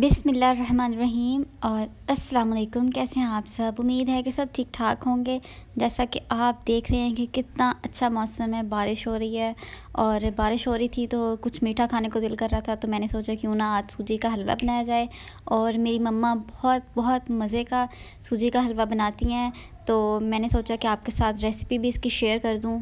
बिसमीम और अस्सलाम वालेकुम कैसे हैं आप सब उम्मीद है कि सब ठीक ठाक होंगे जैसा कि आप देख रहे हैं कि कितना अच्छा मौसम है बारिश हो रही है और बारिश हो रही थी तो कुछ मीठा खाने को दिल कर रहा था तो मैंने सोचा क्यों ना आज सूजी का हलवा बनाया जाए और मेरी मम्मा बहुत बहुत मज़े का सूजी का हलवा बनाती हैं तो मैंने सोचा कि आपके साथ रेसिपी भी इसकी शेयर कर दूँ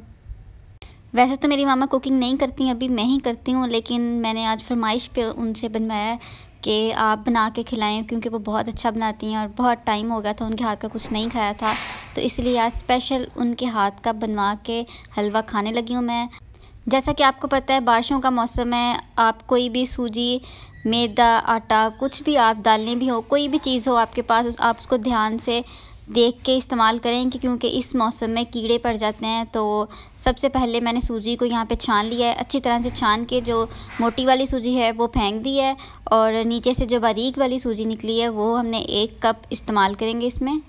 वैसे तो मेरी मामा कुकिंग नहीं करती अभी मैं ही करती हूँ लेकिन मैंने आज फरमाइश पे उनसे बनवाया है कि आप बना के खिलाएं क्योंकि वो बहुत अच्छा बनाती हैं और बहुत टाइम हो गया था उनके हाथ का कुछ नहीं खाया था तो इसलिए आज स्पेशल उनके हाथ का बनवा के हलवा खाने लगी हूँ मैं जैसा कि आपको पता है बारिशों का मौसम है आप कोई भी सूजी मैदा आटा कुछ भी आप डालने भी हो कोई भी चीज़ हो आपके पास आप उसको ध्यान से देख के इस्तेमाल करें कि क्योंकि इस मौसम में कीड़े पड़ जाते हैं तो सबसे पहले मैंने सूजी को यहाँ पे छान लिया है अच्छी तरह से छान के जो मोटी वाली सूजी है वो फेंक दी है और नीचे से जो बारीक वाली सूजी निकली है वो हमने एक कप इस्तेमाल करेंगे इसमें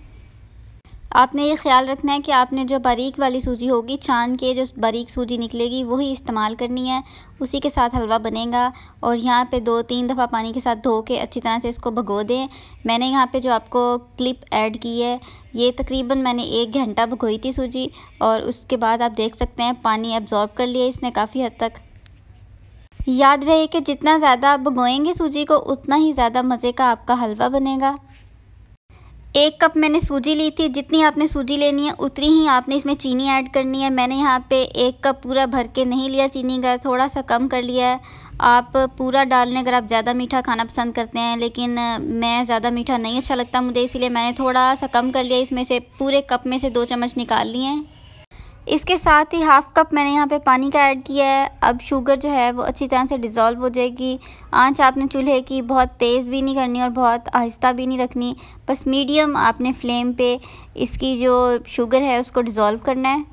आपने ये ख्याल रखना है कि आपने जो बारीक वाली सूजी होगी छान के जो बारीक सूजी निकलेगी वही इस्तेमाल करनी है उसी के साथ हलवा बनेगा और यहाँ पे दो तीन दफ़ा पानी के साथ धो के अच्छी तरह से इसको भगो दें मैंने यहाँ पे जो आपको क्लिप ऐड की है ये तकरीबन मैंने एक घंटा भगोई थी सूजी और उसके बाद आप देख सकते हैं पानी एब्ज़ॉर्ब कर लिया इसने काफ़ी हद तक याद रहे कि जितना ज़्यादा आप भगोएंगे सूजी को उतना ही ज़्यादा मज़े का आपका हलवा बनेगा एक कप मैंने सूजी ली थी जितनी आपने सूजी लेनी है उतनी ही आपने इसमें चीनी ऐड करनी है मैंने यहाँ पे एक कप पूरा भर के नहीं लिया चीनी का थोड़ा सा कम कर लिया है आप पूरा डाल लें अगर आप ज़्यादा मीठा खाना पसंद करते हैं लेकिन मैं ज़्यादा मीठा नहीं अच्छा लगता मुझे इसीलिए मैंने थोड़ा सा कम कर लिया इसमें से पूरे कप में से दो चम्मच निकाल लिए हैं इसके साथ ही हाफ़ कप मैंने यहाँ पे पानी का ऐड किया है अब शुगर जो है वो अच्छी तरह से डिज़ोल्व हो जाएगी आंच आपने चूल्हे की बहुत तेज़ भी नहीं करनी और बहुत आहिस्ता भी नहीं रखनी बस मीडियम आपने फ्लेम पे इसकी जो शुगर है उसको डिज़ोल्व करना है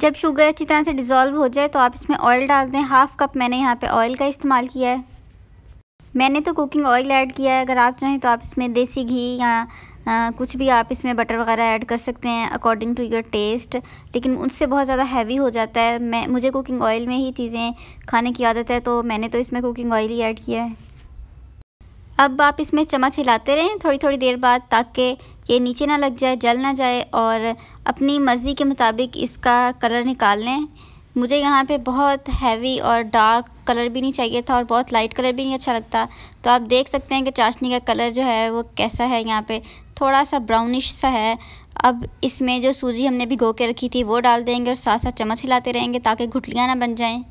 जब शुगर अच्छी तरह से डिज़ोल्व हो जाए तो आप इसमें ऑयल डाल दें हाफ़ कप मैंने यहाँ पर ऑयल का इस्तेमाल किया है मैंने तो कुकिंग ऑयल ऐड किया है अगर आप चाहें तो आप इसमें देसी घी या कुछ भी आप इसमें बटर वगैरह ऐड कर सकते हैं अकॉर्डिंग टू योर टेस्ट लेकिन उससे बहुत ज़्यादा हैवी हो जाता है मैं मुझे कुकिंग ऑयल में ही चीज़ें खाने की आदत है तो मैंने तो इसमें कुकिंग ऑयल ही ऐड किया है अब आप इसमें चम्मच हिलाते रहें थोड़ी थोड़ी देर बाद ताकि ये नीचे ना लग जाए जल ना जाए और अपनी मर्ज़ी के मुताबिक इसका कलर निकाल लें मुझे यहाँ पे बहुत हैवी और डार्क कलर भी नहीं चाहिए था और बहुत लाइट कलर भी नहीं अच्छा लगता तो आप देख सकते हैं कि चाशनी का कलर जो है वो कैसा है यहाँ पे थोड़ा सा ब्राउनिश सा है अब इसमें जो सूजी हमने भिगो के रखी थी वो डाल देंगे और साथ साथ चम्मच हिलाते रहेंगे ताकि घुटलियाँ ना बन जाएँ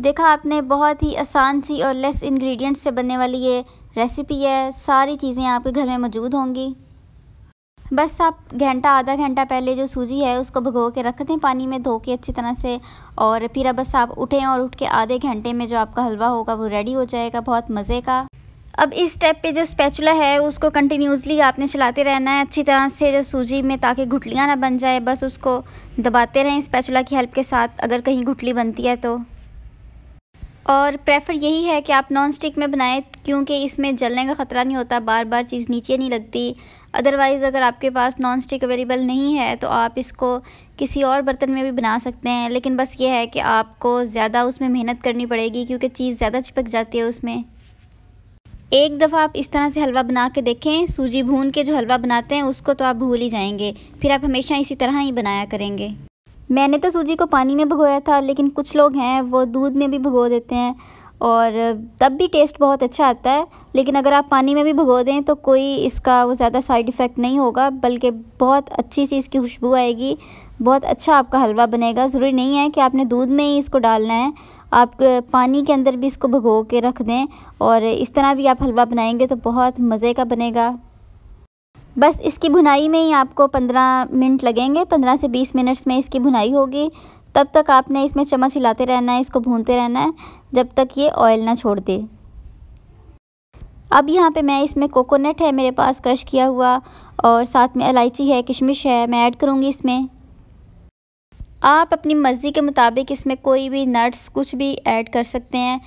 देखा आपने बहुत ही आसान सी और लेस इंग्रेडिएंट्स से बनने वाली ये रेसिपी है सारी चीज़ें आपके घर में मौजूद होंगी बस आप घंटा आधा घंटा पहले जो सूजी है उसको भिगो के रख दें पानी में धो के अच्छी तरह से और फिर अब बस आप उठें और उठ के आधे घंटे में जो आपका हलवा होगा वो रेडी हो जाएगा बहुत मज़े का अब इस स्टेप पे जो स्पैचुला है उसको कंटिन्यूसली आपने चलाते रहना है अच्छी तरह से जो सूजी में ताकि घुटलियाँ ना बन जाए बस उसको दबाते रहें स्पैचुला की हेल्प के साथ अगर कहीं घुटली बनती है तो और प्रेफर यही है कि आप नॉन स्टिक में बनाएं क्योंकि इसमें जलने का ख़तरा नहीं होता बार बार चीज़ नीचे नहीं लगती अदरवाइज़ अगर आपके पास नॉन स्टिक अवेलेबल नहीं है तो आप इसको किसी और बर्तन में भी बना सकते हैं लेकिन बस ये है कि आपको ज़्यादा उसमें मेहनत करनी पड़ेगी क्योंकि चीज़ ज़्यादा चिपक जाती है उसमें एक दफ़ा आप इस तरह से हलवा बना के देखें सूजी भून के जो हलवा बनाते हैं उसको तो आप भूल ही जाएंगे फिर आप हमेशा इसी तरह ही बनाया करेंगे मैंने तो सूजी को पानी में भगोया था लेकिन कुछ लोग हैं वो दूध में भी भगो देते हैं और तब भी टेस्ट बहुत अच्छा आता है लेकिन अगर आप पानी में भी भगो दें तो कोई इसका वो ज़्यादा साइड इफ़ेक्ट नहीं होगा बल्कि बहुत अच्छी सी इसकी खुशबू आएगी बहुत अच्छा आपका हलवा बनेगा ज़रूरी नहीं है कि आपने दूध में ही इसको डालना है आप पानी के अंदर भी इसको भगो के रख दें और इस तरह भी आप हलवा बनाएंगे तो बहुत मज़े का बनेगा बस इसकी भुनाई में ही आपको 15 मिनट लगेंगे 15 से 20 मिनट्स में इसकी भुनाई होगी तब तक आपने इसमें चम्मच हिलाते रहना है इसको भूनते रहना है जब तक ये ऑयल ना छोड़ दे अब यहाँ पे मैं इसमें कोकोनट है मेरे पास क्रश किया हुआ और साथ में इलायची है किशमिश है मैं ऐड करूँगी इसमें आप अपनी मर्ज़ी के मुताबिक इसमें कोई भी नट्स कुछ भी ऐड कर सकते हैं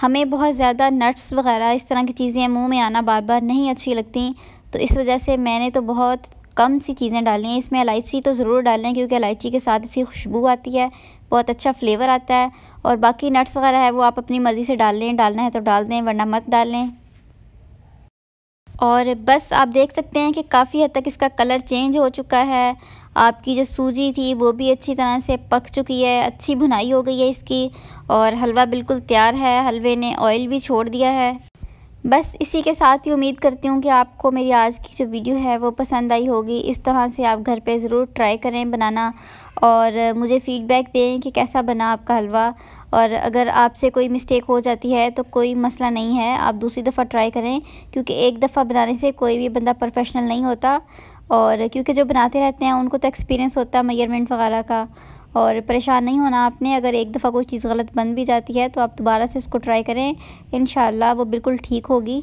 हमें बहुत ज़्यादा नट्स वगैरह इस तरह की चीज़ें मुंह में आना बार बार नहीं अच्छी लगती तो इस वजह से मैंने तो बहुत कम सी चीज़ें डालें इसमें इलायची तो ज़रूर डालें क्योंकि इलायची के साथ इसकी खुशबू आती है बहुत अच्छा फ्लेवर आता है और बाकी नट्स वगैरह है वो आप अपनी मर्ज़ी से डाल लें डालना है तो डाल दें वरना मत डालें और बस आप देख सकते हैं कि काफ़ी हद तक इसका कलर चेंज हो चुका है आपकी जो सूजी थी वो भी अच्छी तरह से पक चुकी है अच्छी भुनाई हो गई है इसकी और हलवा बिल्कुल तैयार है हलवे ने ऑयल भी छोड़ दिया है बस इसी के साथ ही उम्मीद करती हूँ कि आपको मेरी आज की जो वीडियो है वो पसंद आई होगी इस तरह से आप घर पे ज़रूर ट्राई करें बनाना और मुझे फ़ीडबैक दें कि कैसा बना आपका हलवा और अगर आपसे कोई मिस्टेक हो जाती है तो कोई मसला नहीं है आप दूसरी दफ़ा ट्राई करें क्योंकि एक दफ़ा बनाने से कोई भी बंदा प्रोफेशनल नहीं होता और क्योंकि जो बनाते रहते हैं उनको तो एक्सपीरियंस होता है मेजरमेंट वगैरह का और परेशान नहीं होना आपने अगर एक दफ़ा कोई चीज़ गलत बन भी जाती है तो आप दोबारा से उसको ट्राई करें इन वो बिल्कुल ठीक होगी